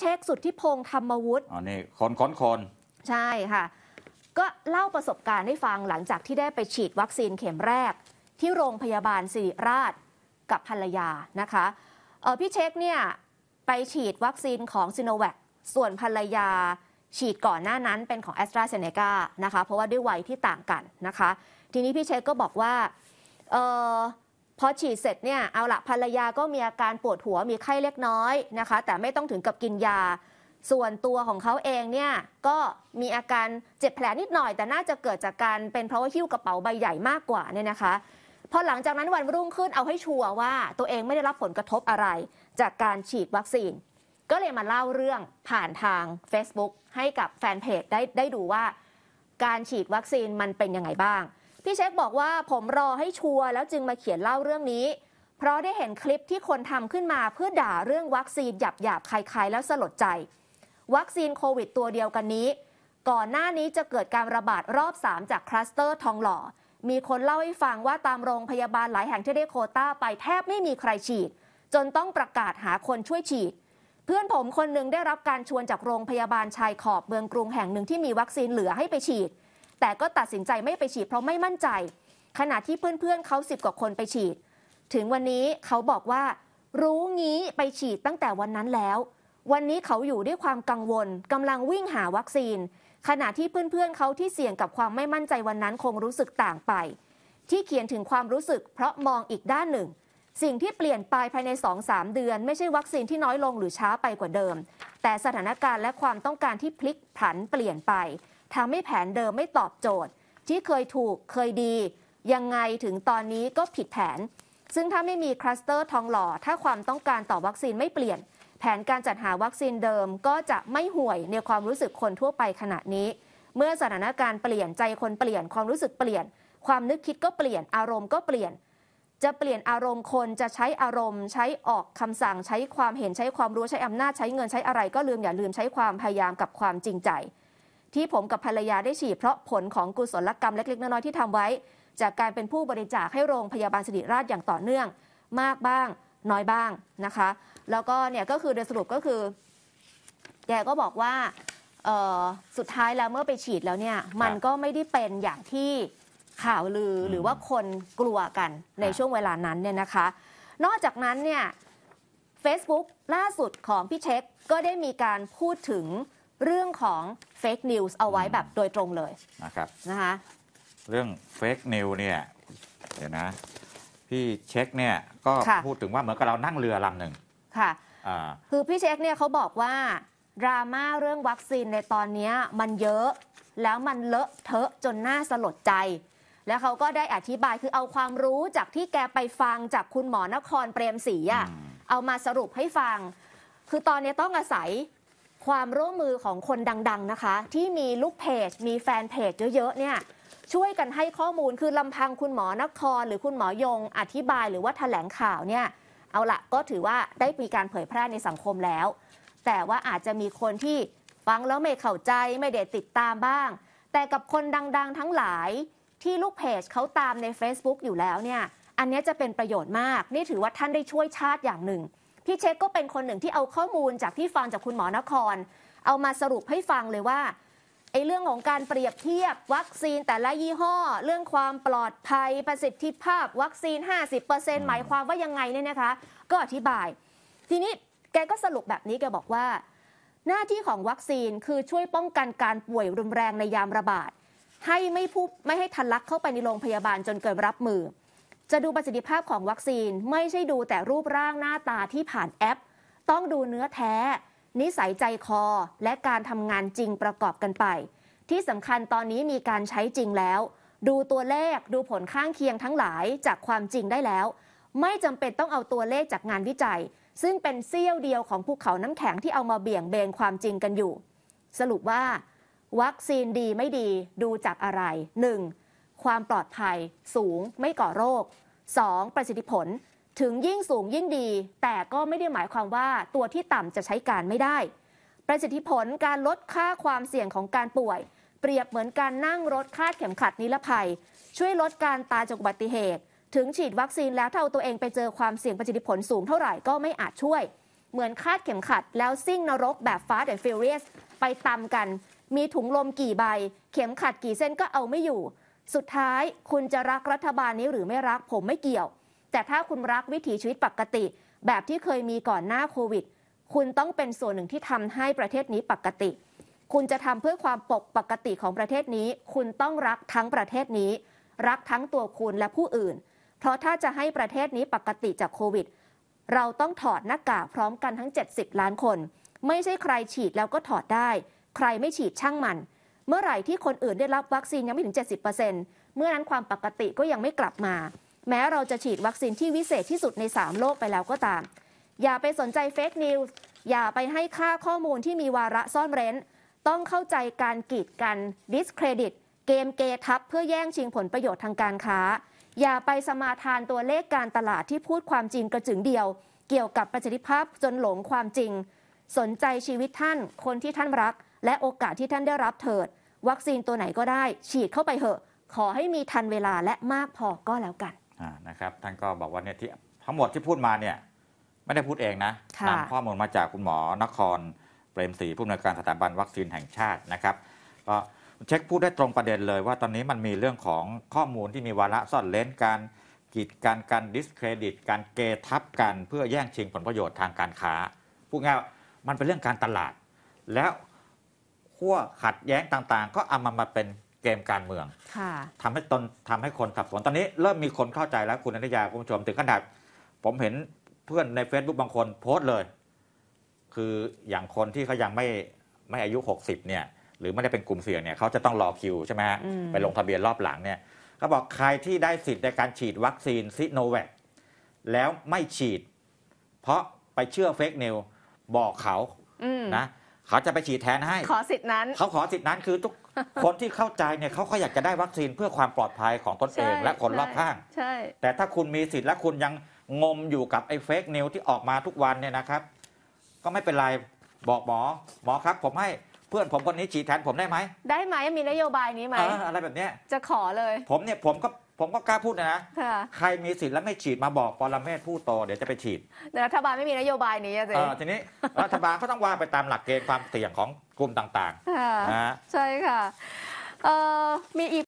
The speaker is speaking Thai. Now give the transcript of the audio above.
เช็คสุดที่พงษ์ธรรมวุฒิ อ๋อ นี่คนคนคนใช่ค่ะ ก็เล่าประสบการณ์ให้ฟังหลังจากที่ได้ไปฉีดวัคซีนเข็มแรก ที่โรงพยาบาลสิริราชกับภรรยานะคะ เออพี่เช็คเนี่ยไปฉีดวัคซีนของซิโนแวค ส่วนภรรยาฉีดก่อนหน้านั้นเป็นของแอสตราเซเนกานะคะ เพราะว่าด้วยวัยที่ต่างกันนะคะ ทีนี้พี่เช็คก็บอกว่าเออพอฉีดเสร็จเนี่ยเอาละภรรยาก็มีอาการปวดหัวมีไข้เล็กน้อยนะคะ แต่ไม่ต้องถึงกับกินยา ส่วนตัวของเขาเองเนี่ยก็มีอาการเจ็บแผลนิดหน่อยแต่น่าจะเกิดจากการเป็นเพราะว่าหิ้วกระเป๋าใบใหญ่มากกว่าเนี่ยนะคะพอหลังจากนั้นวันรุ่งขึ้นเอาให้ชัวร์ว่า ตัวเองไม่ได้รับผลกระทบอะไร จากการฉีดวัคซีน ก็เลยมาเล่าเรื่องผ่านทาง Facebook ให้กับแฟนเพจได้ได้ดูว่าการฉีดวัคซีนมันเป็นยังไงบ้างพี่เช็คบอกว่าผมรอให้ชัวร์แล้วจึงมาเขียนเล่าเรื่องนี้ เพราะได้เห็นคลิปที่คนทำขึ้นมาเพื่อด่าเรื่องวัคซีน หยาบหยาบคลายๆ แล้วสลดใจ วัคซีนโควิดตัวเดียวกันนี้ ก่อนหน้านี้จะเกิดการระบาดรอบ3จากคลัสเตอร์ทองหล่อ มีคนเล่าให้ฟังว่าตามโรงพยาบาลหลายแห่งที่ได้โคต้าไปแทบไม่มีใครฉีด จนต้องประกาศหาคนช่วยฉีด เพื่อนผมคนหนึ่งได้รับการชวนจากโรงพยาบาลชายขอบเมืองกรุงแห่งหนึ่งที่มีวัคซีนเหลือให้ไปฉีดแต่ก็ตัดสินใจไม่ไปฉีดเพราะไม่มั่นใจ ขณะที่เพื่อนๆ เขาสิบกว่าคนไปฉีด ถึงวันนี้เขาบอกว่า รู้งี้ไปฉีดตั้งแต่วันนั้นแล้ว วันนี้เขาอยู่ด้วยความกังวลกำลังวิ่งหาวัคซีน ขณะที่เพื่อนๆเขาที่เสี่ยงกับความไม่มั่นใจวันนั้นคงรู้สึกต่างไป ที่เขียนถึงความรู้สึก เพราะมองอีกด้านหนึ่ง สิ่งที่เปลี่ยนไปภายใน2-3เดือนไม่ใช่วัคซีนที่น้อยลงหรือช้าไปกว่าเดิม แต่สถานการณ์และความต้องการที่พลิกผันเปลี่ยนไปทำให้แผนเดิมไม่ตอบโจทย์ ที่เคยถูกเคยดี ยังไงถึงตอนนี้ก็ผิดแผน ซึ่งถ้าไม่มี คลัสเตอร์ทองหล่อถ้าความต้องการต่อวัคซีนไม่เปลี่ยน แผนการจัดหาวัคซีนเดิมก็จะไม่ห่วยในความรู้สึกคนทั่วไปขณะนี้ เมื่อสถานการณ์เปลี่ยนใจคนเปลี่ยนความรู้สึกเปลี่ยน ความนึกคิดก็เปลี่ยนอารมณ์ก็เปลี่ยน จะเปลี่ยนอารมณ์คนจะใช้อารมณ์ ใช้ออกคำสั่ง ใช้ความเห็นใช้ความรู้ใช้อำนาจใช้เงินใช้อะไร ก็ลืมอย่าลืมใช้ความพยายามกับความจริงใจที่ผมกับภรรยาได้ฉีดเพราะผลของกุศลกรรมเล็กๆน้อยๆที่ทำไว้ จากการเป็นผู้บริจาคให้โรงพยาบาลสิริราชอย่างต่อเนื่อง มากบ้างน้อยบ้าง นะคะ แล้วก็เนี่ยก็คือโดยสรุปก็คือ แกก็บอกว่าสุดท้ายแล้วเมื่อไปฉีดแล้วเนี่ย มันก็ไม่ได้เป็นอย่างที่ข่าวลือหรือว่าคนกลัวกันในช่วงเวลานั้นเนี่ยนะคะนอกจากนั้นเนี่ย Facebook ล่าสุดของพี่เช็คก็ได้มีการพูดถึงเรื่องของเฟกนิวส์เอาไว้แบบโดยตรงเลย นะครับนะคะเรื่องเฟกนิวเนี่ยเดี๋ยวนะพี่เช็คเนี่ยก็พูดถึงว่า เหมือนกับเรานั่งเรือลำหนึ่งค่ะคือพี่เช็คเนี่ยเขาบอกว่าดราม่าเรื่องวัคซีนในตอนนี้มันเยอะแล้วมันเลอะเทอะจนน่าสลดใจ แล้วเขาก็ได้อธิบายคือเอาความรู้จากที่แกไปฟังจากคุณหมอนครเปรมศรีอะเอามาสรุปให้ฟัง คือตอนนี้ต้องอาศัยความร่วมมือของคนดัง ๆ นะคะ ที่มีลูกเพจ มีแฟนเพจเยอะๆ เนี่ยช่วยกันให้ข้อมูลคือลำพังคุณหมอนคร หรือคุณหมอยงอธิบายหรือว่าถแถลงข่าวเนี่ยเอาละก็ถือว่าได้มีการเผยแพร่ในสังคมแล้ว แต่ว่าอาจจะมีคนที่ฟังแล้วไม่เข้าใจไม่เด็ดติดตามบ้าง แต่กับคนดัง ๆ ทั้งหลายที่ลูกเพจเขาตามใน Facebook อยู่แล้วเนี่ยอันนี้จะเป็นประโยชน์มาก นี่ถือว่าท่านได้ช่วยชาติอย่างหนึ่งพี่เช็คก็เป็นคนหนึ่งที่เอาข้อมูลจากที่ฟังจากคุณหมอนคร เอามาสรุปให้ฟังเลยว่าไอ้เรื่องของการเปรียบเทียบวัคซีนแต่ละยี่ห้อ เรื่องความปลอดภัยประสิทธิภาพ วัคซีน 50%หมายความว่ายังไงเนี่ยนะคะก็อธิบาย ทีนี้แกก็สรุปแบบนี้แกบอกว่า หน้าที่ของวัคซีนคือช่วยป้องกันการป่วยรุนแรงในยามระบาดให้ไม่ผู้ไม่ให้ทันลักเข้าไปในโรงพยาบาลจนเกินรับมือจะดูประสิทธิภาพของวัคซีนไม่ใช่ดูแต่รูปร่างหน้าตาที่ผ่านแอป ต้องดูเนื้อแท้ นิสัยใจคอ และการทำงานจริงประกอบกันไป ที่สำคัญตอนนี้มีการใช้จริงแล้ว ดูตัวเลขดูผลข้างเคียงทั้งหลายจากความจริงได้แล้ว ไม่จำเป็นต้องเอาตัวเลขจากงานวิจัย ซึ่งเป็นเซี่ยวเดียวของภูเขาน้ำแข็งที่เอามาเบี่ยงเบนความจริงกันอยู่ สรุปว่า วัคซีนดีไม่ดีดูจากอะไร 1. ความปลอดภัย สูง ไม่ก่อโรค 2. ประสิทธิผลถึงยิ่งสูงยิ่งดี แต่ก็ไม่ได้หมายความว่าตัวที่ต่ำจะใช้การไม่ได้ ประสิทธิผลการลดค่าความเสี่ยงของการป่วย เปรียบเหมือนการนั่งรถคาดเข็มขัดนิรภัย ช่วยลดการตายจากอุบัติเหตุ ถึงฉีดวัคซีน แล้วถ้าเอาตัวเองไปเจอความเสี่ยงประสิทธิผลสูง เท่าไหร่ก็ไม่อาจช่วย เหมือนคาดเข็มขัด แล้วซิ่งนรกแบบฟาดต์นดฟิเรียสไปตำกัน มีถุงลมกี่ใบ เข็มขัดกี่เส้นก็เอาไม่อยู่สุดท้ายคุณจะรักรัฐบาลนี้หรือไม่รักผมไม่เกี่ยว แต่ถ้าคุณรักวิถีชีวิตปกติแบบที่เคยมีก่อนหน้าโควิด คุณต้องเป็นส่วนหนึ่งที่ทำให้ประเทศนี้ปกติ คุณจะทำเพื่อความปกปกติของประเทศนี้ คุณต้องรักทั้งประเทศนี้ รักทั้งตัวคุณและผู้อื่นเพราะถ้าจะให้ประเทศนี้ปกติจากโควิด เราต้องถอดหน้ากากพร้อมกันทั้ง 70 ล้านคน ไม่ใช่ใครฉีดแล้วก็ถอดได้ ใครไม่ฉีดช่างมันเมื่อไหร่ที่คนอื่นได้รับวัคซีนยังไม่ถึง 70%เมื่อนั้นความปกติก็ยังไม่กลับมา แม้เราจะฉีดวัคซีนที่วิเศษที่สุดใน 3 โลกไปแล้วก็ตาม อย่าไปสนใจเฟกนิวส์อย่าไปให้ค่าข้อมูลที่มีวาระซ่อนเร้น ต้องเข้าใจการกีดกันดิสเครดิตเกมเกทับเพื่อแย่งชิงผลประโยชน์ทางการค้า อย่าไปสมาทานตัวเลขการตลาดที่พูดความจริงกระจึงเดียว เกี่ยวกับประสิทธิภาพจนหลงความจริง สนใจชีวิตท่านคนที่ท่านรักและโอกาสที่ท่านได้รับเถิด วัคซีนตัวไหนก็ได้ ฉีดเข้าไปเถอะ ขอให้มีทันเวลาและมากพอก็แล้วกันนะครับท่านก็บอกว่าเนี่ยที่ทั้งหมดที่พูดมาเนี่ยไม่ได้พูดเองนะนำข้อมูลมาจากคุณหมอ นครเปรมศรีผู้อำนวยการสถาบันวัคซีนแห่งชาตินะครับก็เช็คพูดได้ตรงประเด็นเลยว่าตอนนี้มันมีเรื่องของข้อมูลที่มีวาระซ่อนเล้นการ กีดการการดิสเครดิตการเกทับกันเพื่อแย่งชิงผลประโยชน์ทางการค้า พูดง่ายมันเป็นเรื่องการตลาดแล้วขั้วขัดแย้งต่างๆ ก็เอามันมาเป็นเกมการเมืองทำให้ตนทำให้คนสับสนตอนนี้เริ่มมีคนเข้าใจแล้วคุณอนทยาคุณผู้ชม ถึงขนาดผมเห็นเพื่อนใน Facebook บางคนโพสต์เลย คืออย่างคนที่เขายังไม่ไม่อายุ 60เนี่ย หรือไม่ได้เป็นกลุ่มเสี่ยงเนี่ยเขาจะต้องรอคิวใช่ไหมฮะไปลงทะเบียนรอบหลังเนี่ยเขาบอกใครที่ได้สิทธิ์ในการฉีดวัคซีนซิโนแวคแล้วไม่ฉีด เพราะไปเชื่อเฟกนิวบอกเขานะเขาจะไปฉีดแทนให้ขอสิทธิ์นั้นเขาขอสิทธิ์นั้นคือทุกคนที่เข้าใจเนี่ยเขาก็อยากจะได้วัคซีนเพื่อความปลอดภัยของตนเองและคนรอบข้าง ใช่ แต่ถ้าคุณมีสิทธิ์และคุณยังงมอยู่กับไอ้เฟกนิวที่ออกมาทุกวันเนี่ยนะครับ ก็ไม่เป็นไรบอกหมอหมอครับ ผมให้เพื่อนผมคนนี้ฉีดแทนผมได้ไหมได้ไหมมีนโยบายนี้ไหมอะไรแบบนี้จะขอเลย ผมเนี่ยผมก็ผมก็กล้าพูดนะคะใครมีสิทธิ์แล้วไม่ฉีดมาบอกปรเมศผู้โตเดี๋ยวจะไปฉีดแต่รัฐบาลไม่มีนโยบายนี้อะสิทีนี้ รัฐบาลก็ต้องว่าไปตามหลักเกณฑ์ความเสี่ยงของกลุ่มต่างๆนะใช่ค่ะมีอีก